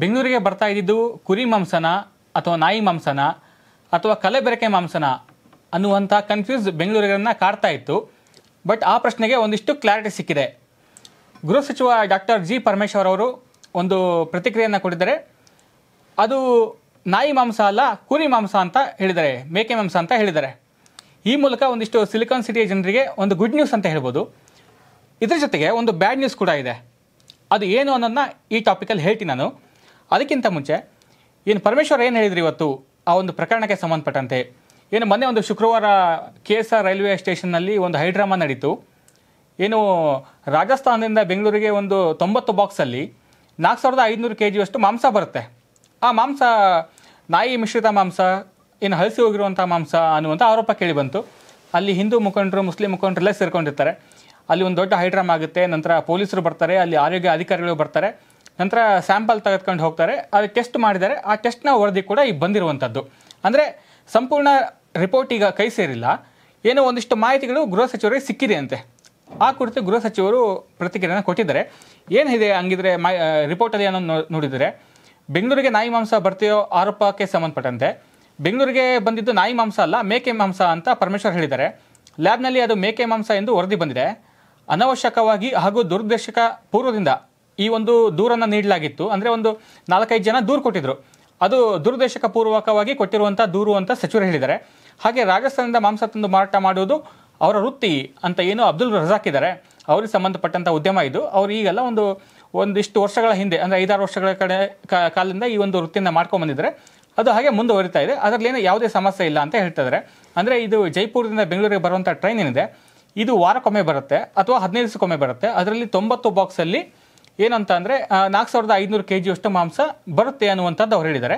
ಬೆಂಗಳೂರಿಗೆ ಬರ್ತಾ ಇದ್ದಿದ್ದು ಕುರಿ ಮಾಂಸನ ಅಥವಾ ನಾಯಿ ಮಾಂಸನ ಅಥವಾ ಕಲೆಬೆರಕೆ ಮಾಂಸನ ಅನ್ನುವಂಥ ಕನ್ಫ್ಯೂಸ್ ಬೆಂಗಳೂರಿಗರನ್ನು ಕಾಡ್ತಾ ಇತ್ತು ಬಟ್ ಆ ಪ್ರಶ್ನೆಗೆ ಒಂದಿಷ್ಟು ಕ್ಲಾರಿಟಿ ಸಿಕ್ಕಿದೆ ಗೃಹ ಸಚಿವ ಡಾಕ್ಟರ್ ಜಿ ಪರಮೇಶ್ವರ್ ಅವರು ಒಂದು ಪ್ರತಿಕ್ರಿಯೆಯನ್ನು ಕೊಟ್ಟಿದ್ದಾರೆ ಅದು ನಾಯಿ ಮಾಂಸ ಅಲ್ಲ ಕುರಿ ಮಾಂಸ ಅಂತ ಹೇಳಿದ್ದಾರೆ ಮೇಕೆ ಮಾಂಸ ಅಂತ ಹೇಳಿದ್ದಾರೆ ಈ ಮೂಲಕ ಒಂದಿಷ್ಟು ಸಿಲಿಕಾನ್ ಸಿಟಿಯ ಜನರಿಗೆ ಒಂದು ಗುಡ್ ನ್ಯೂಸ್ ಅಂತ ಹೇಳ್ಬೋದು ಇದರ ಜೊತೆಗೆ ಒಂದು ಬ್ಯಾಡ್ ನ್ಯೂಸ್ ಕೂಡ ಇದೆ ಅದು ಏನು ಅನ್ನೋದನ್ನ ಈ ಟಾಪಿಕಲ್ಲಿ ಹೇಳ್ತೀನಿ ನಾನು ಅದಕ್ಕಿಂತ ಮುಂಚೆ ಏನು ಪರಮೇಶ್ವರ್ ಏನು ಹೇಳಿದ್ರು ಇವತ್ತು ಆ ಒಂದು ಪ್ರಕರಣಕ್ಕೆ ಸಂಬಂಧಪಟ್ಟಂತೆ ಏನು ಮೊನ್ನೆ ಒಂದು ಶುಕ್ರವಾರ ಕೆ ಎಸ್ ಆರ್ ರೈಲ್ವೆ ಸ್ಟೇಷನ್ನಲ್ಲಿ ಒಂದು ಹೈಡ್ರಾಮಾ ನಡೀತು ಏನು ರಾಜಸ್ಥಾನದಿಂದ ಬೆಂಗಳೂರಿಗೆ ಒಂದು ತೊಂಬತ್ತು ಬಾಕ್ಸಲ್ಲಿ ನಾಲ್ಕು ಸಾವಿರದ ಐದುನೂರು ಕೆ ಜಿಯಷ್ಟು ಮಾಂಸ ಬರುತ್ತೆ ಆ ಮಾಂಸ ನಾಯಿ ಮಿಶ್ರಿತ ಮಾಂಸ ಏನು ಹಳಸಿ ಹೋಗಿರುವಂಥ ಮಾಂಸ ಅನ್ನುವಂಥ ಆರೋಪ ಕೇಳಿ ಬಂತು ಅಲ್ಲಿ ಹಿಂದೂ ಮುಖಂಡರು ಮುಸ್ಲಿಂ ಮುಖಂಡರೆಲ್ಲ ಸೇರ್ಕೊಂಡಿರ್ತಾರೆ ಅಲ್ಲಿ ಒಂದು ದೊಡ್ಡ ಹೈಡ್ರಾಮ್ ಆಗುತ್ತೆ ನಂತರ ಪೊಲೀಸರು ಬರ್ತಾರೆ ಅಲ್ಲಿ ಆರೋಗ್ಯ ಅಧಿಕಾರಿಗಳು ಬರ್ತಾರೆ ನಂತರ ಸ್ಯಾಂಪಲ್ ತೆಗೆದುಕೊಂಡು ಹೋಗ್ತಾರೆ ಅದು ಟೆಸ್ಟ್ ಮಾಡಿದರೆ ಆ ಟೆಸ್ಟ್ನ ವರದಿ ಕೂಡ ಈಗ ಬಂದಿರುವಂಥದ್ದು ಅಂದರೆ ಸಂಪೂರ್ಣ ರಿಪೋರ್ಟ್ ಈಗ ಕೈ ಸೇರಿಲ್ಲ ಏನೋ ಒಂದಿಷ್ಟು ಮಾಹಿತಿಗಳು ಗೃಹ ಸಚಿವರಿಗೆ ಸಿಕ್ಕಿದೆ ಅಂತೆ ಆ ಕುರಿತು ಗೃಹ ಸಚಿವರು ಪ್ರತಿಕ್ರಿಯೆಯನ್ನು ಕೊಟ್ಟಿದ್ದಾರೆ ಏನಿದೆ ಹಂಗಿದ್ರೆ ಮಾ ರಿಪೋರ್ಟಲ್ಲಿ ಏನೋ ನೋಡಿದರೆ ಬೆಂಗಳೂರಿಗೆ ನಾಯಿ ಮಾಂಸ ಬರ್ತೀಯೋ ಆರೋಪಕ್ಕೆ ಸಂಬಂಧಪಟ್ಟಂತೆ ಬೆಂಗಳೂರಿಗೆ ಬಂದಿದ್ದು ನಾಯಿ ಮಾಂಸ ಅಲ್ಲ ಮೇಕೆ ಮಾಂಸ ಅಂತ ಪರಮೇಶ್ವರ್ ಹೇಳಿದ್ದಾರೆ ಲ್ಯಾಬ್ನಲ್ಲಿ ಅದು ಮೇಕೆ ಮಾಂಸ ಎಂದು ವರದಿ ಬಂದಿದೆ ಅನವಶ್ಯಕವಾಗಿ ಹಾಗೂ ದುರ್ದೇಶಕ ಪೂರ್ವದಿಂದ ಈ ಒಂದು ದೂರನ್ನು ನೀಡಲಾಗಿತ್ತು ಅಂದರೆ ಒಂದು ನಾಲ್ಕೈದು ಜನ ದೂರು ಕೊಟ್ಟಿದ್ರು ಅದು ದುರುದ್ದೇಶಕ ಪೂರ್ವಕವಾಗಿ ಕೊಟ್ಟಿರುವಂಥ ದೂರು ಅಂತ ಸಚಿವರು ಹೇಳಿದ್ದಾರೆ ಹಾಗೆ ರಾಜಸ್ಥಾನದಿಂದ ಮಾಂಸ ತಂದು ಮಾರಾಟ ಮಾಡುವುದು ಅವರ ವೃತ್ತಿ ಅಂತ ಏನು ಅಬ್ದುಲ್ ರಜಾಕ್ ಇದ್ದಾರೆ ಅವ್ರಿಗೆ ಸಂಬಂಧಪಟ್ಟಂಥ ಉದ್ಯಮ ಇದು ಅವರು ಈಗೆಲ್ಲ ಒಂದು ಒಂದಿಷ್ಟು ವರ್ಷಗಳ ಹಿಂದೆ ಅಂದರೆ ಐದಾರು ವರ್ಷಗಳ ಕಡೆ ಕಾಲದಿಂದ ಈ ಒಂದು ವೃತ್ತಿಯನ್ನು ಮಾಡ್ಕೊಂಡು ಬಂದಿದ್ದಾರೆ ಅದು ಹಾಗೆ ಮುಂದುವರಿತಾ ಇದೆ ಅದರಲ್ಲೇನು ಯಾವುದೇ ಸಮಸ್ಯೆ ಇಲ್ಲ ಅಂತ ಹೇಳ್ತಾ ಇದ್ದಾರೆ ಅಂದರೆ ಇದು ಜೈಪುರದಿಂದ ಬೆಂಗಳೂರಿಗೆ ಬರುವಂಥ ಟ್ರೈನ್ ಏನಿದೆ ಇದು ವಾರಕ್ಕೊಮ್ಮೆ ಬರುತ್ತೆ ಅಥವಾ ಹದಿನೈದು ದಿವಸಕ್ಕೊಮ್ಮೆ ಬರುತ್ತೆ ಅದರಲ್ಲಿ ತೊಂಬತ್ತು ಬಾಕ್ಸಲ್ಲಿ ಏನಂತ ಅಂದರೆ ನಾಲ್ಕು ಸಾವಿರದ ಐದುನೂರು ಕೆ ಜಿಯಷ್ಟು ಮಾಂಸ ಬರುತ್ತೆ ಅನ್ನುವಂಥದ್ದು ಅವರು ಹೇಳಿದ್ದಾರೆ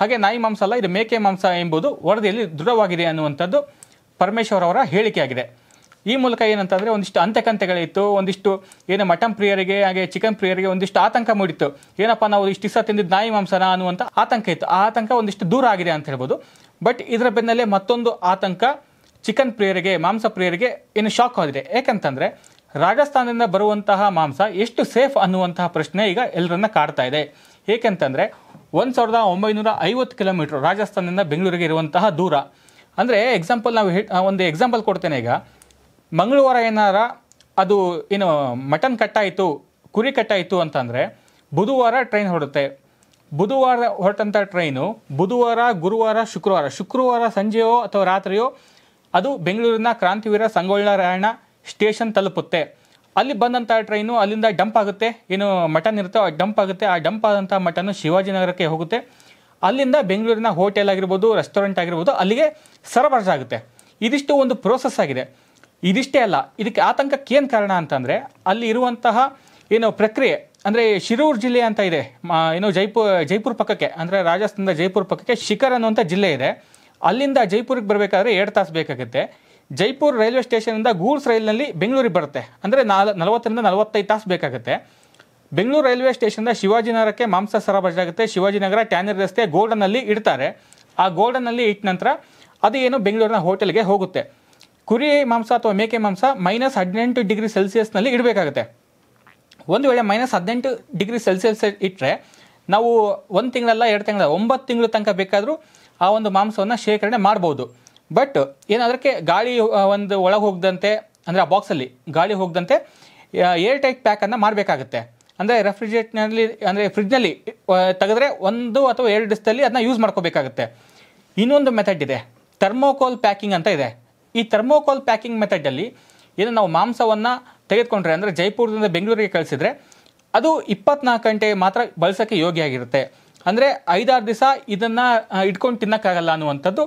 ಹಾಗೆ ನಾಯಿ ಮಾಂಸ ಅಲ್ಲ ಇದು ಮೇಕೆ ಮಾಂಸ ಎಂಬುದು ವರದಿಯಲ್ಲಿ ದೃಢವಾಗಿದೆ ಅನ್ನುವಂಥದ್ದು ಪರಮೇಶ್ವರ್ ಅವರ ಹೇಳಿಕೆಯಾಗಿದೆ ಈ ಮೂಲಕ ಏನಂತಂದರೆ ಒಂದಿಷ್ಟು ಅಂತ್ಯಕಂತೆಗಳಿತ್ತು ಒಂದಿಷ್ಟು ಏನು ಮಟನ್ ಪ್ರಿಯರಿಗೆ ಹಾಗೆ ಚಿಕನ್ ಪ್ರಿಯರಿಗೆ ಒಂದಿಷ್ಟು ಆತಂಕ ಮೂಡಿತ್ತು ಏನಪ್ಪ ನಾವು ಇಷ್ಟು ದಿವಸ ತಿಂದಿದ್ದು ನಾಯಿ ಮಾಂಸನ ಅನ್ನುವಂಥ ಆತಂಕ ಇತ್ತು ಆ ಆತಂಕ ಒಂದಿಷ್ಟು ದೂರ ಆಗಿದೆ ಅಂತ ಹೇಳ್ಬೋದು ಬಟ್ ಇದರ ಬೆನ್ನಲ್ಲೇ ಮತ್ತೊಂದು ಆತಂಕ ಚಿಕನ್ ಪ್ರಿಯರಿಗೆ ಮಾಂಸ ಪ್ರಿಯರಿಗೆ ಏನು ಶಾಕ್ ಆಗಿದೆ ಯಾಕಂತಂದರೆ ರಾಜಸ್ಥಾನದಿಂದ ಬರುವಂತಹ ಮಾಂಸ ಎಷ್ಟು ಸೇಫ್ ಅನ್ನುವಂತಹ ಪ್ರಶ್ನೆ ಈಗ ಎಲ್ಲರನ್ನ ಕಾಡ್ತಾ ಇದೆ ಏಕೆಂತಂದರೆ ಒಂದು ಸಾವಿರದ ಒಂಬೈನೂರ ಐವತ್ತು ಕಿಲೋಮೀಟ್ರ್ ರಾಜಸ್ಥಾನದಿಂದ ಬೆಂಗಳೂರಿಗೆ ಇರುವಂತಹ ದೂರ ಅಂದರೆ ಎಕ್ಸಾಂಪಲ್ ನಾವು ಒಂದು ಎಕ್ಸಾಂಪಲ್ ಕೊಡ್ತೇನೆ ಈಗ ಮಂಗಳವಾರ ಏನಾರ ಅದು ಏನು ಮಟನ್ ಕಟ್ಟಾಯಿತು ಕುರಿ ಕಟ್ಟಾಯಿತು ಅಂತಂದರೆ ಬುಧವಾರ ಟ್ರೈನ್ ಹೊರಡುತ್ತೆ ಬುಧವಾರ ಹೊರಟಂಥ ಟ್ರೈನು ಬುಧವಾರ ಗುರುವಾರ ಶುಕ್ರವಾರ ಶುಕ್ರವಾರ ಸಂಜೆಯೋ ಅಥವಾ ರಾತ್ರಿಯೋ ಅದು ಬೆಂಗಳೂರಿನ ಕ್ರಾಂತಿವೀರ ಸಂಗೊಳ್ಳ ರಾಯಣ್ಣ ಸ್ಟೇಷನ್ ತಲುಪುತ್ತೆ ಅಲ್ಲಿ ಬಂದಂಥ ಟ್ರೈನು ಅಲ್ಲಿಂದ ಡಂಪ್ ಆಗುತ್ತೆ ಏನು ಮಟನ್ ಇರುತ್ತೋ ಆ ಡಂಪ್ ಆಗುತ್ತೆ ಆ ಡಂಪ್ ಆದಂಥ ಮಟನ್ನು ಶಿವಾಜಿನಗರಕ್ಕೆ ಹೋಗುತ್ತೆ ಅಲ್ಲಿಂದ ಬೆಂಗಳೂರಿನ ಹೋಟೆಲ್ ಆಗಿರ್ಬೋದು ರೆಸ್ಟೋರೆಂಟ್ ಆಗಿರ್ಬೋದು ಅಲ್ಲಿಗೆ ಸರಬರಾಜಾಗುತ್ತೆ ಇದಿಷ್ಟು ಒಂದು ಪ್ರೋಸೆಸ್ ಆಗಿದೆ ಇದಿಷ್ಟೇ ಅಲ್ಲ ಇದಕ್ಕೆ ಏನು ಕಾರಣ ಅಂತಂದರೆ ಅಲ್ಲಿ ಇರುವಂತಹ ಏನು ಪ್ರಕ್ರಿಯೆ ಅಂದರೆ ಶಿರೂರು ಜಿಲ್ಲೆ ಅಂತ ಇದೆ ಏನು ಜೈಪುರ್ ಜೈಪುರ ಪಕ್ಕಕ್ಕೆ ಅಂದರೆ ರಾಜಸ್ಥಾನದ ಜೈಪುರ ಪಕ್ಕಕ್ಕೆ ಶಿಖರ್ ಅನ್ನುವಂಥ ಜಿಲ್ಲೆ ಇದೆ ಅಲ್ಲಿಂದ ಜೈಪುರಕ್ಕೆ ಬರಬೇಕಾದ್ರೆ ಎರಡು ತಾಸು ಬೇಕಾಗುತ್ತೆ ಜೈಪುರ ರೈಲ್ವೆ ಸ್ಟೇಷನ್ ಇಂದ ಗೂರ್ ರೈಲ್ನಲ್ಲಿ ಬೆಂಗಳೂರಿಗೆ ಬರುತ್ತೆ ಅಂದ್ರೆ 40 ರಿಂದ 45 ತಾಸು ಬೇಕಾಗುತ್ತೆ ಬೆಂಗಳೂರು ರೈಲ್ವೆ ಸ್ಟೇಷನ್ ದ சிவாಜಿ ನಗರಕ್ಕೆ ಮಾಂಸ ಸರಬಜ ಆಗುತ್ತೆ சிவாಜಿ ನಗರ ಟ್ಯಾನರ್ ರಸ್ತೆಯ ಗೋಲ್ಡನ್ ಅಲ್ಲಿ ಇರ್ತಾರೆ ಆ ಗೋಲ್ಡನ್ ಅಲ್ಲಿ ಇಟ್ ನಂತರ ಅದು ಏನು ಬೆಂಗಳೂರಿನ ಹೋಟೆಲ್ ಗೆ ಹೋಗುತ್ತೆ ಕುರಿ ಮಾಂಸ ಅಥವಾ ಮೇಕೇ ಮಾಂಸ -18 ಡಿಗ್ರಿ ಸೆಲ್ಸಿಯಸ್ ನಲ್ಲಿ ಇಡಬೇಕಾಗುತ್ತೆ ಒಂದು ವೇಳೆ -18 ಡಿಗ್ರಿ ಸೆಲ್ಸಿಯಸ್ ಇತ್ರೆ ನಾವು ಒಂದು ತಿಂಗಳಲ್ಲ 8 ತಿಂಗಳ 9 ತಿಂಗಳ ತನಕ ಬೇಕಾದರೂ ಆ ಒಂದು ಮಾಂಸವನ್ನ ಶೇಖರಣೆ ಮಾಡಬಹುದು ಬಟ್ ಅದಕ್ಕೆ ಗಾಳಿ ಒಂದು ಒಳಗೆ ಹೋಗದಂತೆ ಅಂದರೆ ಆ ಬಾಕ್ಸಲ್ಲಿ ಗಾಳಿ ಹೋಗದಂತೆ ಏರ್ ಟೈಟ್ ಪ್ಯಾಕನ್ನು ಮಾಡಬೇಕಾಗುತ್ತೆ ಅಂದರೆ ರೆಫ್ರಿಜರೇಟ್ನಲ್ಲಿ ಅಂದರೆ ಫ್ರಿಜ್ನಲ್ಲಿ ತೆಗೆದ್ರೆ ಒಂದು ಅಥವಾ ಎರಡು ದಿವಸದಲ್ಲಿ ಅದನ್ನ ಯೂಸ್ ಮಾಡ್ಕೋಬೇಕಾಗುತ್ತೆ ಇನ್ನೊಂದು ಮೆಥಡ್ ಇದೆ ಥರ್ಮೋಕೋಲ್ ಪ್ಯಾಕಿಂಗ್ ಅಂತ ಇದೆ ಈ ಥರ್ಮೋಕೋಲ್ ಪ್ಯಾಕಿಂಗ್ ಮೆಥಡಲ್ಲಿ ಏನು ನಾವು ಮಾಂಸವನ್ನು ತೆಗೆದುಕೊಂಡ್ರೆ ಅಂದರೆ ಜೈಪುರದಿಂದ ಬೆಂಗಳೂರಿಗೆ ಕಳಿಸಿದರೆ ಅದು ಇಪ್ಪತ್ನಾಲ್ಕು ಗಂಟೆ ಮಾತ್ರ ಬಳಸೋಕ್ಕೆ ಯೋಗ್ಯ ಆಗಿರುತ್ತೆ ಅಂದರೆ ಐದಾರು ದಿವಸ ಇದನ್ನು ಇಟ್ಕೊಂಡು ತಿನ್ನೋಕ್ಕಾಗಲ್ಲ ಅನ್ನುವಂಥದ್ದು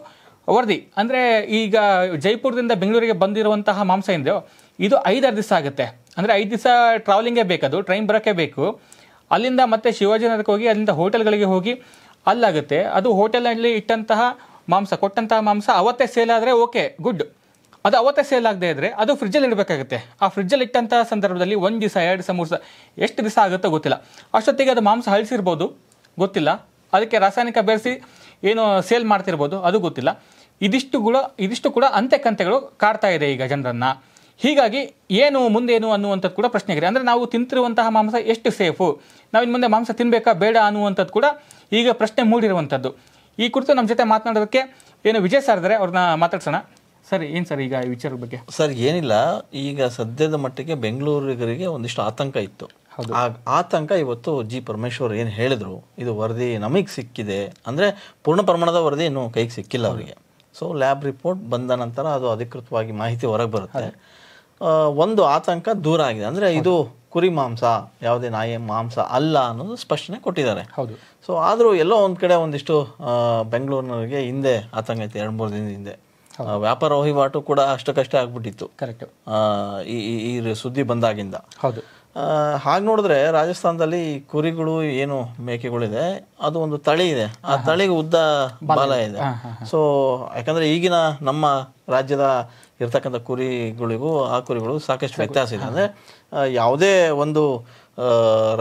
ವರದಿ ಅಂದರೆ ಈಗ ಜೈಪುರದಿಂದ ಬೆಂಗಳೂರಿಗೆ ಬಂದಿರುವಂತಹ ಮಾಂಸ ಇದೆಯೋ ಇದು ಐದಾರು ದಿವಸ ಆಗುತ್ತೆ ಅಂದರೆ ಐದು ದಿವಸ ಟ್ರಾವೆಲಿಂಗೇ ಅದು ಟ್ರೈನ್ ಬರೋಕ್ಕೆ ಬೇಕು ಅಲ್ಲಿಂದ ಮತ್ತೆ ಶಿವಾಜಿನಗರಕ್ಕೆ ಹೋಗಿ ಅಲ್ಲಿಂದ ಹೋಟೆಲ್ಗಳಿಗೆ ಹೋಗಿ ಅಲ್ಲಾಗುತ್ತೆ ಅದು ಹೋಟೆಲಲ್ಲಿ ಇಟ್ಟಂತಹ ಮಾಂಸ ಕೊಟ್ಟಂತಹ ಮಾಂಸ ಅವತ್ತೇ ಸೇಲ್ ಆದರೆ ಓಕೆ ಗುಡ್ ಅದು ಅವತ್ತೇ ಸೇಲ್ ಆಗದೆ ಇದ್ದರೆ ಅದು ಫ್ರಿಜ್ಜಲ್ಲಿ ಇಡಬೇಕಾಗುತ್ತೆ ಆ ಫ್ರಿಜ್ಜಲ್ಲಿ ಇಟ್ಟಂತಹ ಸಂದರ್ಭದಲ್ಲಿ ಒಂದು ದಿವಸ ಎರಡು ದಿವಸ ಮೂರು ದಿವಸ ಎಷ್ಟು ದಿವಸ ಆಗುತ್ತೋ ಗೊತ್ತಿಲ್ಲ ಅಷ್ಟೊತ್ತಿಗೆ ಅದು ಮಾಂಸ ಹಳಿಸಿರ್ಬೋದು ಗೊತ್ತಿಲ್ಲ ಅದಕ್ಕೆ ರಾಸಾಯನಿಕ ಬೆರೆಸಿ ಏನು ಸೇಲ್ ಮಾಡ್ತಿರ್ಬೋದು ಅದು ಗೊತ್ತಿಲ್ಲ ಇದಿಷ್ಟು ಕೂಡ ಇದಿಷ್ಟು ಕೂಡ ಅಂತೆ ಕಂತೆಗಳು ಕಾಡ್ತಾ ಇದೆ ಈಗ ಜನರನ್ನು ಹೀಗಾಗಿ ಏನು ಮುಂದೇನು ಅನ್ನುವಂಥದ್ದು ಕೂಡ ಪ್ರಶ್ನೆ ಇದೆ ಅಂದರೆ ನಾವು ತಿಂತಿರುವಂತಹ ಮಾಂಸ ಎಷ್ಟು ಸೇಫು ನಾವು ಇನ್ನು ಮುಂದೆ ಮಾಂಸ ತಿನ್ನಬೇಕಾ ಬೇಡ ಅನ್ನುವಂಥದ್ದು ಕೂಡ ಈಗ ಪ್ರಶ್ನೆ ಮೂಡಿರುವಂಥದ್ದು ಈ ಕುರಿತು ನಮ್ಮ ಜೊತೆ ಮಾತನಾಡೋದಕ್ಕೆ ಏನು ವಿಜಯ್ ಸರ್ ಇದ್ದಾರೆ ಅವ್ರನ್ನ ಮಾತಾಡ್ಸೋಣ ಸರ್ ಏನು ಸರ್ ಈಗ ವಿಚಾರದ ಬಗ್ಗೆ ಸರ್ ಏನಿಲ್ಲ ಈಗ ಸದ್ಯದ ಮಟ್ಟಿಗೆ ಬೆಂಗಳೂರಿಗರಿಗೆ ಒಂದಿಷ್ಟು ಆತಂಕ ಇತ್ತು ಆ ಆತಂಕ ಇವತ್ತು ಜಿ ಪರಮೇಶ್ವರ್ ಏನು ಹೇಳಿದ್ರು ಇದು ವರದಿ ನಮಗೆ ಸಿಕ್ಕಿದೆ ಅಂದರೆ ಪೂರ್ಣ ಪ್ರಮಾಣದ ವರದಿ ಇನ್ನೂ ಕೈಗೆ ಸಿಕ್ಕಿಲ್ಲ ಅವರಿಗೆ ಸೊ ಲ್ಯಾಬ್ ರಿಪೋರ್ಟ್ ಬಂದ ನಂತರ ಅದು ಅಧಿಕೃತವಾಗಿ ಮಾಹಿತಿ ಹೊರಗೆ ಬರುತ್ತೆ ಒಂದು ಆತಂಕ ದೂರ ಆಗಿದೆ ಅಂದರೆ ಇದು ಕುರಿ ಮಾಂಸ ಯಾವುದೇ ನಾಯಿ ಮಾಂಸ ಅಲ್ಲ ಅನ್ನೋದು ಸ್ಪಷ್ಟನೆ ಕೊಟ್ಟಿದ್ದಾರೆ ಹೌದು ಸೊ ಆದರೂ ಎಲ್ಲೋ ಒಂದು ಕಡೆ ಒಂದಿಷ್ಟು ಬೆಂಗಳೂರಿನವರಿಗೆ ಹಿಂದೆ ಆತಂಕ ಇತ್ತು ಎರಡು ಮೂರು ದಿನದ ಹಿಂದೆ ವ್ಯಾಪಾರ ವಹಿವಾಟು ಕೂಡ ಅಷ್ಟಕ್ಕಷ್ಟೇ ಆಗ್ಬಿಟ್ಟಿತ್ತು ಕರೆಕ್ಟ್ ಈ ಈ ಸುದ್ದಿ ಬಂದಾಗಿಂದ ಹೌದು ಹಾಗೆ ನೋಡಿದ್ರೆ ರಾಜಸ್ಥಾನದಲ್ಲಿ ಕುರಿಗಳು ಏನು ಮೇಕೆಗಳಿದೆ ಅದು ಒಂದು ತಳಿ ಇದೆ ಆ ತಳಿಗೆ ಉದ್ದ ಬಾಲ ಇದೆ ಸೊ ಯಾಕಂದ್ರೆ ಈಗಿನ ನಮ್ಮ ರಾಜ್ಯದ ಇರ್ತಕ್ಕಂಥ ಕುರಿಗಳಿಗೂ ಆ ಕುರಿಗಳು ಸಾಕಷ್ಟು ವ್ಯತ್ಯಾಸ ಇದೆ ಅಂದರೆ ಯಾವುದೇ ಒಂದು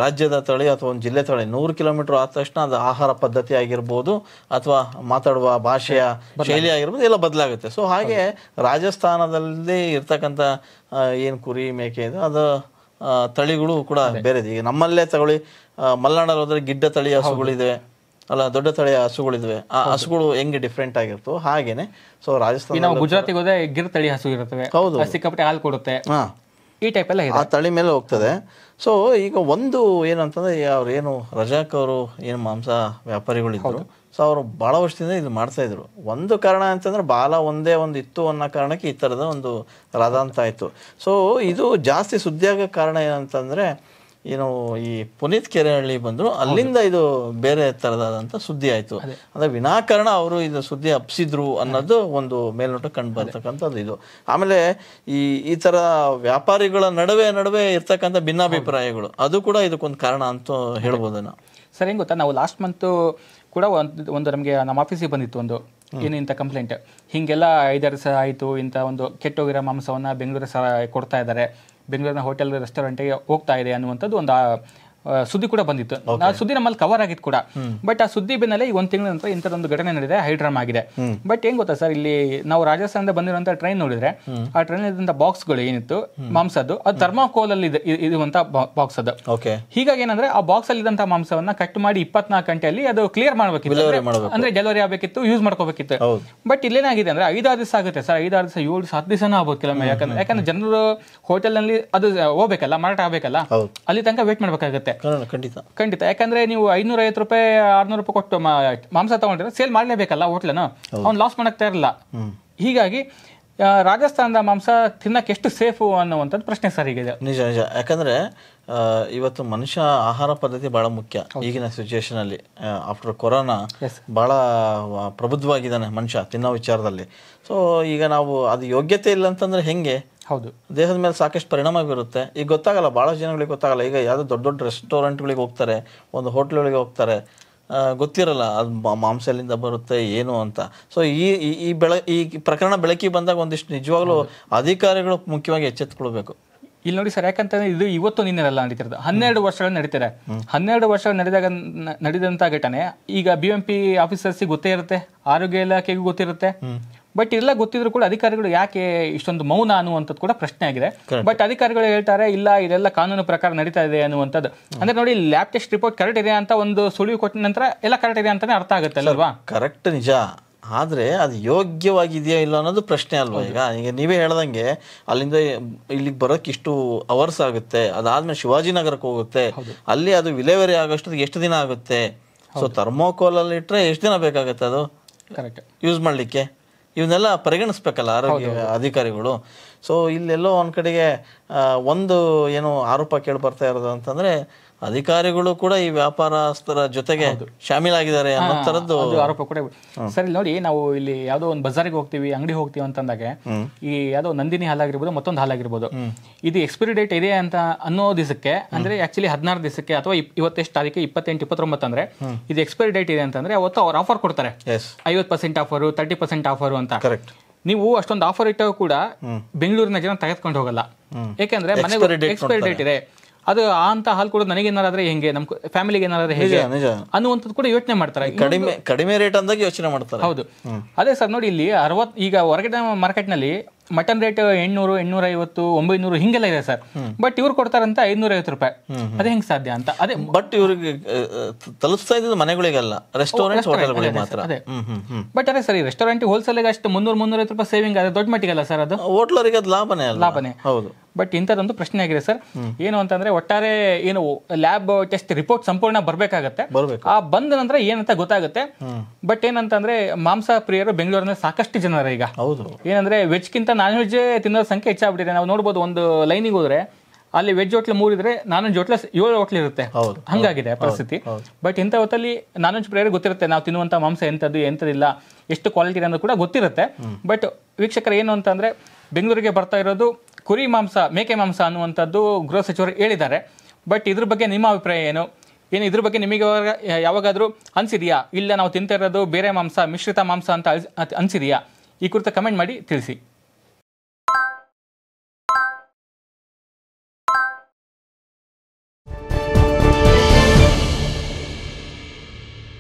ರಾಜ್ಯದ ತಳಿ ಅಥವಾ ಒಂದು ಜಿಲ್ಲೆ ತಳಿ ನೂರು ಕಿಲೋಮೀಟರ್ ಆದ ತಕ್ಷಣ ಅದು ಆಹಾರ ಪದ್ಧತಿ ಆಗಿರ್ಬೋದು ಅಥವಾ ಮಾತಾಡುವ ಭಾಷೆಯ ಶೈಲಿ ಆಗಿರ್ಬೋದು ಎಲ್ಲ ಬದಲಾಗುತ್ತೆ ಸೊ ಹಾಗೆ ರಾಜಸ್ಥಾನದಲ್ಲಿ ಇರ್ತಕ್ಕಂಥ ಏನು ಕುರಿ ಮೇಕೆ ಇದೆ ಅದು ತಳಿಗಳು ಕೂಡ ಬೇರೆ ಈಗ ನಮ್ಮಲ್ಲೇ ತಗೊಳ್ಳಿ ಮಲೆನಾಡಲ್ಲಿ ಹೋದರೆ ಗಿಡ್ಡ ತಳಿ ಹಸುಗಳಿದೆ ಅಲ್ಲ ದೊಡ್ಡ ತಳಿಯ ಹಸುಗಳಿದ್ವೆ ಆ ಹಸುಗಳು ಹೆಂಗೆ ಡಿಫ್ರೆಂಟ್ ಆಗಿರ್ತೋ ಹಾಗೇನೆ ಸೊ ರಾಜಸ್ಥಾನ ನಾವು ಗುಜರಾತಿಗೆ ಹೋದ್ರೆ ಗಿರ್ ತಳಿ ಹಸು ಇರುತ್ತವೆ ಹೌದು ಸಿಕ್ಕಾಪಟ್ಟೆ ಹಾಲು ಕೊಡುತ್ತೆ ಈ ಟೈಪ್ ಎಲ್ಲ ಆ ತಳಿ ಮೇಲೆ ಹೋಗ್ತದೆ ಸೊ ಈಗ ಒಂದು ಏನಂತಂದ್ರೆ ಅವ್ರು ಏನು ರಜಾಕ್ ಅವರು ಏನು ಮಾಂಸ ವ್ಯಾಪಾರಿಗಳಿದ್ರು ಸೊ ಅವರು ಭಾಳ ವರ್ಷದಿಂದ ಇದು ಮಾಡ್ತಾ ಇದ್ರು ಒಂದು ಕಾರಣ ಅಂತಂದ್ರೆ ಬಾಲ ಒಂದೇ ಒಂದು ಇತ್ತು ಅನ್ನೋ ಕಾರಣಕ್ಕೆ ಈ ಥರದ ಒಂದು ರಾಧಾಂತ ಅಂತ ಆಯಿತು ಸೊ ಇದು ಜಾಸ್ತಿ ಸುದ್ದಿಯಾಗ ಕಾರಣ ಏನಂತಂದ್ರೆ ಏನು ಈ ಪುನೀತ್ ಕೆರೆಹಳ್ಳಿ ಬಂದರು ಅಲ್ಲಿಂದ ಇದು ಬೇರೆ ಥರದಾದಂಥ ಸುದ್ದಿ ಆಯಿತು ಅಂದರೆ ವಿನಾಕಾರಣ ಅವರು ಇದು ಸುದ್ದಿ ಹಬ್ಸಿದ್ರು ಅನ್ನೋದು ಒಂದು ಮೇಲ್ನೋಟ ಕಂಡು ಬರ್ತಕ್ಕಂಥದ್ದು ಇದು ಆಮೇಲೆ ಈ ಈ ಥರ ವ್ಯಾಪಾರಿಗಳ ನಡುವೆ ನಡುವೆ ಇರ್ತಕ್ಕಂಥ ಭಿನ್ನಾಭಿಪ್ರಾಯಗಳು ಅದು ಕೂಡ ಇದಕ್ಕೊಂದು ಕಾರಣ ಅಂತ ಹೇಳ್ಬೋದು ನಾನು ಸರ್ ಗೊತ್ತಾ ನಾವು ಲಾಸ್ಟ್ ಮಂತು ಕೂಡ ಒಂದು ಒಂದು ನಮಗೆ ನಮ್ಮ ಆಫೀಸಿಗೆ ಬಂದಿತ್ತು ಒಂದು ಏನು ಇಂಥ ಕಂಪ್ಲೇಂಟ್ ಹೀಗೆಲ್ಲ ಐದಾರು ಸಹ ಆಯಿತು ಇಂಥ ಒಂದು ಕೆಟ್ಟೋಗಿರೋ ಮಾಂಸವನ್ನು ಬೆಂಗಳೂರು ಸಹ ಕೊಡ್ತಾ ಇದ್ದಾರೆ ಬೆಂಗಳೂರಿನ ಹೋಟೆಲ್ ರೆಸ್ಟೋರೆಂಟಿಗೆ ಹೋಗ್ತಾ ಇದೆ ಅನ್ನುವಂಥದ್ದು ಒಂದು ಸುದ್ದಿ ಕೂಡ ಬಂದಿತ್ತು ಆ ಸುದ್ದಿ ನಮ್ಮಲ್ಲಿ ಕವರ್ ಆಗಿತ್ತು ಕೂಡ ಬಟ್ ಆ ಸುದ್ದಿ ಬೆನ್ನಲ್ಲೇ ಈ ಒಂದು ತಿಂಗಳ ನಂತರ ಇಂಥದ್ದೊಂದು ಘಟನೆ ನಡೆದಿದೆ ಹೈಡ್ರಾಮ್ ಆಗಿದೆ ಬಟ್ ಏನ್ ಗೊತ್ತಾ ಸರ್ ಇಲ್ಲಿ ನಾವು ರಾಜಸ್ಥಾನದ ಬಂದಿರುವಂತ ಟ್ರೈನ್ ನೋಡಿದ್ರೆ ಆ ಟ್ರೈನ್ ಇದ್ದಂತ ಗಳು ಏನಿತ್ತು ಮಾಂಸದ್ದು ಅದು ಥರ್ಮಾಕೋಲ್ ಅಲ್ಲಿ ಇರುವಂತ ಬಾಕ್ಸ್ ಅದು ಹೀಗಾಗಿ ಏನಂದ್ರೆ ಆ ಬಾಕ್ಸ್ ಅಲ್ಲಿ ಇದ್ದಂತ ಮಾಂಸವನ್ನ ಕಟ್ ಮಾಡಿ ಇಪ್ಪತ್ನಾಲ್ಕು ಗಂಟೆಯಲ್ಲಿ ಅದು ಕ್ಲಿಯರ್ ಮಾಡಬೇಕಿತ್ತು ಅಂದ್ರೆ ಡೆಲಿವರಿ ಆಗಬೇಕಿತ್ತು ಯೂಸ್ ಮಾಡ್ಕೋಬೇಕಿತ್ತು ಬಟ್ ಇಲ್ಲೇನಾಗಿದೆ ಅಂದ್ರೆ ಐದಾರು ದಿವಸ ಆಗುತ್ತೆ ಸರ್ ಐದಾರು ದಿವಸ ಏಳು ಹತ್ತು ದಿವಸನೂ ಆಗ್ಬೋದು ಕೆಲವೊಮ್ಮೆ ಯಾಕಂದ್ರೆ ಯಾಕಂದ್ರೆ ಜನರು ಹೋಟೆಲ್ ನಲ್ಲಿ ಅದು ಹೋಗ್ಬೇಕಲ್ಲ ಮಾರಾಟ ಆಗ್ಬೇಕಲ್ಲ ಅಲ್ಲಿ ತನಕ ವೇಟ್ ಮಾಡ್ಬೇಕಾಗುತ್ತೆ ಖಂಡಿತ ಖಂಡಿತ ಯಾಕಂದ್ರೆ ನೀವು ಐನೂರ ಐವತ್ತು ರೂಪಾಯಿ ಆರ್ನೂರು ರೂಪಾಯಿ ಕೊಟ್ಟು ಮಾಂಸ ತಗೊಂಡ್ರೆ ಸೇಲ್ ಮಾಡಲೇಬೇಕಲ್ಲ ಹೋಟ್ಲನ್ನು ಅವ್ನು ಲಾಸ್ ಮಾಡಕ್ತಾ ಇರಲ್ಲ ಹೀಗಾಗಿ ರಾಜಸ್ಥಾನದ ಮಾಂಸ ತಿನ್ನಕ್ಕೆ ಎಷ್ಟು ಸೇಫು ಅನ್ನುವಂಥದ್ದು ಪ್ರಶ್ನೆ ಸರಿಗಿದೆ ನಿಜ ನಿಜ ಯಾಕಂದರೆ ಇವತ್ತು ಮನುಷ್ಯ ಆಹಾರ ಪದ್ಧತಿ ಭಾಳ ಮುಖ್ಯ ಈಗಿನ ಅಲ್ಲಿ ಆಫ್ಟರ್ ಕೊರೋನಾ ಭಾಳ ಪ್ರಬುದ್ಧವಾಗಿದ್ದಾನೆ ಮನುಷ್ಯ ತಿನ್ನೋ ವಿಚಾರದಲ್ಲಿ ಸೊ ಈಗ ನಾವು ಅದು ಯೋಗ್ಯತೆ ಇಲ್ಲ ಅಂತಂದ್ರೆ ಹೆಂಗೆ ಹೌದು ದೇಹದ ಮೇಲೆ ಸಾಕಷ್ಟು ಪರಿಣಾಮ ಬೀರುತ್ತೆ ಈಗ ಗೊತ್ತಾಗಲ್ಲ ಭಾಳ ಜನಗಳಿಗೆ ಗೊತ್ತಾಗಲ್ಲ ಈಗ ಯಾವುದೋ ದೊಡ್ಡ ದೊಡ್ಡ ರೆಸ್ಟೋರೆಂಟ್ಗಳಿಗೆ ಹೋಗ್ತಾರೆ ಒಂದು ಹೋಟ್ಲುಗಳಿಗೆ ಹೋಗ್ತಾರೆ ಗೊತ್ತಿರಲ್ಲ ಅದು ಮಾಂಸಲಿಂದ ಬರುತ್ತೆ ಏನು ಅಂತ ಸೊ ಈ ಈ ಬೆಳ ಈ ಪ್ರಕರಣ ಬೆಳಕಿಗೆ ಬಂದಾಗ ಒಂದಿಷ್ಟು ನಿಜವಾಗ್ಲೂ ಅಧಿಕಾರಿಗಳು ಮುಖ್ಯವಾಗಿ ಎಚ್ಚೆತ್ಕೊಳ್ಬೇಕು ಇಲ್ಲಿ ನೋಡಿ ಸರ್ ಯಾಕಂತಂದ್ರೆ ಇದು ಇವತ್ತು ನಿನ್ನೆಲ್ಲ ನಡೀತಿರೋದು ಹನ್ನೆರಡು ವರ್ಷಗಳು ನಡೀತಾರೆ ಹನ್ನೆರಡು ವರ್ಷಗಳು ನಡೆದಾಗ ನಡೆದಂತ ಘಟನೆ ಈಗ ಬಿ ಎಂ ಪಿ ಆಫೀಸರ್ಸ್ ಗೊತ್ತೇ ಇರುತ್ತೆ ಆರೋಗ್ಯ ಇಲಾಖೆಗೂ ಗೊತ್ತಿರುತ್ತೆ ಬಟ್ ಇದೆಲ್ಲ ಗೊತ್ತಿದ್ರು ಕೂಡ ಅಧಿಕಾರಿಗಳು ಯಾಕೆ ಇಷ್ಟೊಂದು ಮೌನ ಅನ್ನುವಂಥದ್ದು ಕೂಡ ಪ್ರಶ್ನೆ ಆಗಿದೆ ಬಟ್ ಅಧಿಕಾರಿಗಳು ಹೇಳ್ತಾರೆ ಇಲ್ಲ ಇದೆಲ್ಲ ಕಾನೂನು ಪ್ರಕಾರ ನಡೀತಾ ಇದೆ ಅನ್ನುವಂಥದ್ದು ಅಂದ್ರೆ ನೋಡಿ ಲ್ಯಾಬ್ ಟೆಸ್ಟ್ ರಿಪೋರ್ಟ್ ಕರೆಕ್ಟ್ ಇದೆ ಅಂತ ಒಂದು ಸುಳಿವು ಕೊಟ್ಟ ನಂತರ ಎಲ್ಲ ಕರೆಕ್ಟ್ ಇದೆ ಅಂತಾನೆ ಅರ್ಥ ಆಗುತ್ತೆ ಅಲ್ವಾ ಕರೆಕ್ಟ್ ನಿಜ ಆದರೆ ಅದು ಯೋಗ್ಯವಾಗಿದೆಯಾ ಇಲ್ಲ ಅನ್ನೋದು ಪ್ರಶ್ನೆ ಅಲ್ವಾ ಈಗ ಈಗ ನೀವೇ ಹೇಳ್ದಂಗೆ ಅಲ್ಲಿಂದ ಇಲ್ಲಿಗೆ ಬರೋಕ್ಕೆ ಇಷ್ಟು ಅವರ್ಸ್ ಆಗುತ್ತೆ ಅದಾದ್ಮೇಲೆ ಶಿವಾಜಿನಗರಕ್ಕೆ ಹೋಗುತ್ತೆ ಅಲ್ಲಿ ಅದು ವಿಲೇವರಿ ಆಗೋಷ್ಟು ಎಷ್ಟು ದಿನ ಆಗುತ್ತೆ ಸೊ ಥರ್ಮೋಕೋಲಲ್ಲಿ ಇಟ್ಟರೆ ಎಷ್ಟು ದಿನ ಬೇಕಾಗುತ್ತೆ ಅದು ಕರೆಕ್ಟ್ ಯೂಸ್ ಮಾಡಲಿಕ್ಕೆ ಇವನ್ನೆಲ್ಲ ಪರಿಗಣಿಸ್ಬೇಕಲ್ಲ ಆರೋಗ್ಯ ಅಧಿಕಾರಿಗಳು ಸೊ ಇಲ್ಲೆಲ್ಲೋ ಒಂದು ಕಡೆಗೆ ಒಂದು ಏನು ಆರೋಪ ಕೇಳಿ ಬರ್ತಾ ಇರೋದು ಅಂತಂದರೆ ಅಧಿಕಾರಿಗಳು ಕೂಡ ಈ ವ್ಯಾಪಾರಸ್ಥರ ಜೊತೆಗೆ ಶಾಮೀಲಾಗಿದ್ದಾರೆ ಆಗಿದ್ದಾರೆ ಆರೋಪ ಕೂಡ ಸರಿ ನೋಡಿ ನಾವು ಇಲ್ಲಿ ಯಾವುದೋ ಒಂದು ಬಜಾರಿಗೆ ಹೋಗ್ತೀವಿ ಅಂಗಡಿ ಹೋಗ್ತೀವಿ ಅಂತಂದಾಗ ಈ ಯಾವುದೋ ನಂದಿನಿ ಹಾಲಾಗಿರ್ಬೋದು ಮತ್ತೊಂದು ಆಗಿರ್ಬೋದು ಇದು ಎಕ್ಸ್ಪೈರಿ ಡೇಟ್ ಇದೆ ಅಂತ ಅನ್ನೋ ದಿವಸಕ್ಕೆ ಅಂದ್ರೆ ಆಕ್ಚುಲಿ ಹದಿನಾರು ದಿವಸಕ್ಕೆ ಅಥವಾ ಇವತ್ತೆಷ್ಟು ತಾರೀಕು ಇಪ್ಪತ್ತೆಂಟು ಇಪ್ಪತ್ತೊಂಬತ್ತು ಅಂದ್ರೆ ಇದು ಎಕ್ಸ್ಪೈರಿ ಡೇಟ್ ಇದೆ ಅಂತಂದ್ರೆ ಅವತ್ತು ಅವ್ರು ಆಫರ್ ಕೊಡ್ತಾರೆ ಐವತ್ತು percent offer thirty percent offer ಅಂತ ಕರೆಕ್ಟ್ ನೀವು ಅಷ್ಟೊಂದು ಆಫರ್ ಇಟ್ಟಾಗ ಕೂಡ ಬೆಂಗಳೂರಿನ ಜನ ತೆಗೆದುಕೊಂಡು ಹೋಗಲ್ಲ ಯಾಕೆಂದ್ರೆ ಮನೆಗೆ ಎಕ್ಸ್ಪೈರಿ ಡೇಟ್ ಇದೆ ಅದು ಅಂತ ಹಾಲು ಕೂಡ ನನಗೆ ಏನಾರಾದ್ರೆ ಹೆಂಗೆ ನಮ್ ಫ್ಯಾಮಿಲಿಗೆ ಏನಾದ್ರೆ ಹೇಗೆ ಅನ್ನುವಂಥದ್ದು ಕೂಡ ಯೋಚನೆ ಮಾಡ್ತಾರೆ ಕಡಿಮೆ ಕಡಿಮೆ ರೇಟ್ ಅಂದಾಗ ಯೋಚನೆ ಮಾಡ್ತಾರೆ ಹೌದು ಅದೇ ಸರ್ ನೋಡಿ ಇಲ್ಲಿ ಅರವತ್ ಈಗ ಹೊರಗಡೆ ಮಾರ್ಕೆಟ್ ನಲ್ಲಿ ಮಟನ್ ರೇಟ್ ಎಂಟ್ನೂರು ಎಂಟ್ನೂರ ಐವತ್ತು ಒಂಬೈನೂರು ಹಿಂಗೆಲ್ಲ ಇದೆ ಸರ್ ಬಟ್ ಇವ್ರು ಕೊಡ್ತಾರಂತ ಐನೂರ ಐವತ್ತು ರೂಪಾಯಿ ಅದೇ ಹೆಂಗ್ ಸಾಧ್ಯ ಅಂತ ಅದೇ ಬಟ್ ಇವ್ರಿಗೆ ತಲುಪಿಸ್ತಾ ಇದ್ದು ಮನೆಗಳಿಗೆಲ್ಲ ರೆಸ್ಟೋರೆಂಟ್ ಮಾತ್ರ ಅದೇ ಬಟ್ ಅದೇ ಸರ್ ರೆಸ್ಟೋರೆಂಟ್ ಹೋಲ್ಸೇಲ್ಗೆ ಅಷ್ಟು ಮುನ್ನೂರು ಮುನ್ನೂರ ಐವತ್ತು ರೂಪಾಯಿ ಸೇವಿಂಗ್ ಅದೇ ದೊಡ್ಡ ಮಟ್ಟಿಗೆಲ್ಲ ಸರ್ ಅದು ಹೋಟ್ಲರಿಗೆ ಅದು ಲಾಭನೇ ಲಾಭನೇ ಹೌದು ಬಟ್ ಇಂಥದ್ದೊಂದು ಪ್ರಶ್ನೆ ಆಗಿದೆ ಸರ್ ಏನು ಅಂತಂದ್ರೆ ಒಟ್ಟಾರೆ ಏನು ಲ್ಯಾಬ್ ಟೆಸ್ಟ್ ರಿಪೋರ್ಟ್ ಸಂಪೂರ್ಣ ಬರಬೇಕಾಗತ್ತೆ ಆ ಬಂದ ನಂತರ ಏನಂತ ಗೊತ್ತಾಗುತ್ತೆ ಬಟ್ ಏನಂತಂದ್ರೆ ಮಾಂಸ ಪ್ರಿಯರು ಬೆಂಗಳೂರಿನಲ್ಲಿ ಸಾಕಷ್ಟು ಜನರ ಈಗ ಹೌದು ಏನಂದ್ರೆ ವೆಜ್ಗಿಂತ ನಾನ್ ವೆಜ್ ತಿನ್ನೋ ಸಂಖ್ಯೆ ಹೆಚ್ಚಾಗ್ಬಿಟ್ಟಿದೆ ನಾವು ನೋಡ್ಬೋದು ಒಂದು ಲೈನಿಗೆ ಹೋದ್ರೆ ಅಲ್ಲಿ ವೆಜ್ ಹೋಟ್ಲ್ ಮೂರಿದ್ರೆ ನಾನ್ ವೆಜ್ ಹೋಟ್ಲ ಏಳು ಹೋಟ್ಲ್ ಇರುತ್ತೆ ಹಂಗಾಗಿದೆ ಪರಿಸ್ಥಿತಿ ಬಟ್ ಇಂಥ ಹೊತ್ತಲ್ಲಿ ನಾನ್ ವೆಜ್ ಗೊತ್ತಿರುತ್ತೆ ನಾವು ತಿನ್ನುವಂತ ಮಾಂಸ ಎಂಥದ್ದು ಎಂತದಿಲ್ಲ ಎಷ್ಟು ಕ್ವಾಲಿಟಿ ಅನ್ನೋದು ಕೂಡ ಗೊತ್ತಿರುತ್ತೆ ಬಟ್ ವೀಕ್ಷಕರ ಏನು ಅಂತಂದ್ರೆ ಬೆಂಗಳೂರಿಗೆ ಬರ್ತಾ ಇರೋದು ಕುರಿ ಮಾಂಸ ಮೇಕೆ ಮಾಂಸ ಅನ್ನುವಂಥದ್ದು ಗೃಹ ಸಚಿವರು ಹೇಳಿದ್ದಾರೆ ಬಟ್ ಇದ್ರ ಬಗ್ಗೆ ನಿಮ್ಮ ಅಭಿಪ್ರಾಯ ಏನು ಏನು ಇದ್ರ ಬಗ್ಗೆ ನಿಮಗೆ ಯಾವಾಗಾದ್ರೂ ಅನ್ಸಿದ್ಯಾ ಇಲ್ಲ ನಾವು ತಿಂತಾ ಇರೋದು ಬೇರೆ ಮಾಂಸ ಮಿಶ್ರಿತ ಮಾಂಸ ಅಂತ ಅನ್ಸಿದೆಯಾ ಈ ಕುರಿತು ಕಮೆಂಟ್ ಮಾಡಿ ತಿಳಿಸಿ